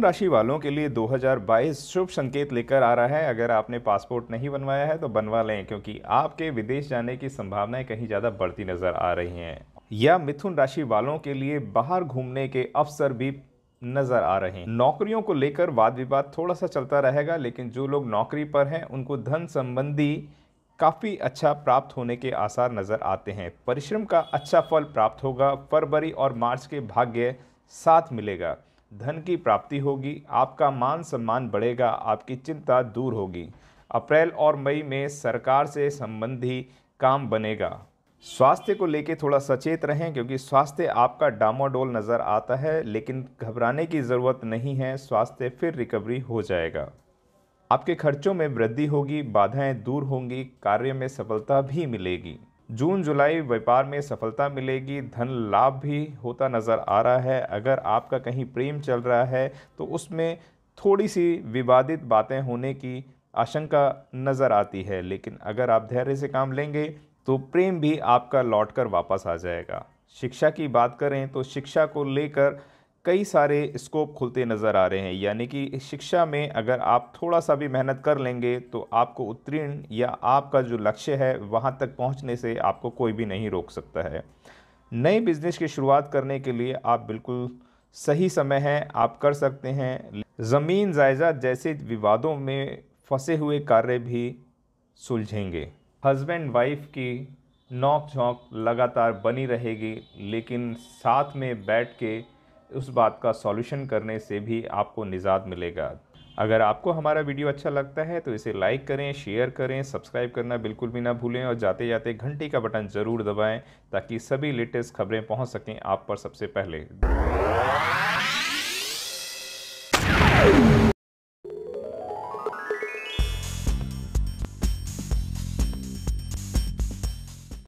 राशि वालों के लिए 2022 शुभ संकेत लेकर आ रहा है अगर आपने पासपोर्ट नहीं बनवाया है तो बनवा लें क्योंकि आपके विदेश जाने की संभावनाएं कहीं ज़्यादा बढ़ती नज़र आ रही हैं या मिथुन राशि वालों के लिए बाहर घूमने के अवसर भी नज़र आ रहे हैं नौकरियों को लेकर वाद विवाद थोड़ा सा चलता रहेगा लेकिन जो लोग नौकरी पर हैं उनको धन संबंधी काफ़ी अच्छा प्राप्त होने के आसार नज़र आते हैं परिश्रम का अच्छा फल प्राप्त होगा फरवरी और मार्च के भाग्य साथ मिलेगा धन की प्राप्ति होगी आपका मान सम्मान बढ़ेगा आपकी चिंता दूर होगी अप्रैल और मई में सरकार से संबंधी काम बनेगा स्वास्थ्य को लेकर थोड़ा सचेत रहें क्योंकि स्वास्थ्य आपका डामाडोल नज़र आता है लेकिन घबराने की ज़रूरत नहीं है स्वास्थ्य फिर रिकवरी हो जाएगा आपके खर्चों में वृद्धि होगी बाधाएं दूर होंगी कार्य में सफलता भी मिलेगी जून जुलाई व्यापार में सफलता मिलेगी धन लाभ भी होता नज़र आ रहा है अगर आपका कहीं प्रेम चल रहा है तो उसमें थोड़ी सी विवादित बातें होने की आशंका नज़र आती है लेकिन अगर आप धैर्य से काम लेंगे तो प्रेम भी आपका लौट कर वापस आ जाएगा शिक्षा की बात करें तो शिक्षा को लेकर कई सारे स्कोप खुलते नज़र आ रहे हैं यानी कि शिक्षा में अगर आप थोड़ा सा भी मेहनत कर लेंगे तो आपको उत्तीर्ण या आपका जो लक्ष्य है वहाँ तक पहुँचने से आपको कोई भी नहीं रोक सकता है नए बिजनेस की शुरुआत करने के लिए आप बिल्कुल सही समय है आप कर सकते हैं ज़मीन जायदाद जैसे विवादों में फंसे हुए कार्य भी सुलझेंगे हस्बैंड वाइफ की नोक झोंक लगातार बनी रहेगी लेकिन साथ में बैठ के उस बात का सॉल्यूशन करने से भी आपको निजात मिलेगा अगर आपको हमारा वीडियो अच्छा लगता है तो इसे लाइक करें शेयर करें सब्सक्राइब करना बिल्कुल भी ना भूलें और जाते जाते घंटी का बटन ज़रूर दबाएं ताकि सभी लेटेस्ट खबरें पहुंच सकें आप पर सबसे पहले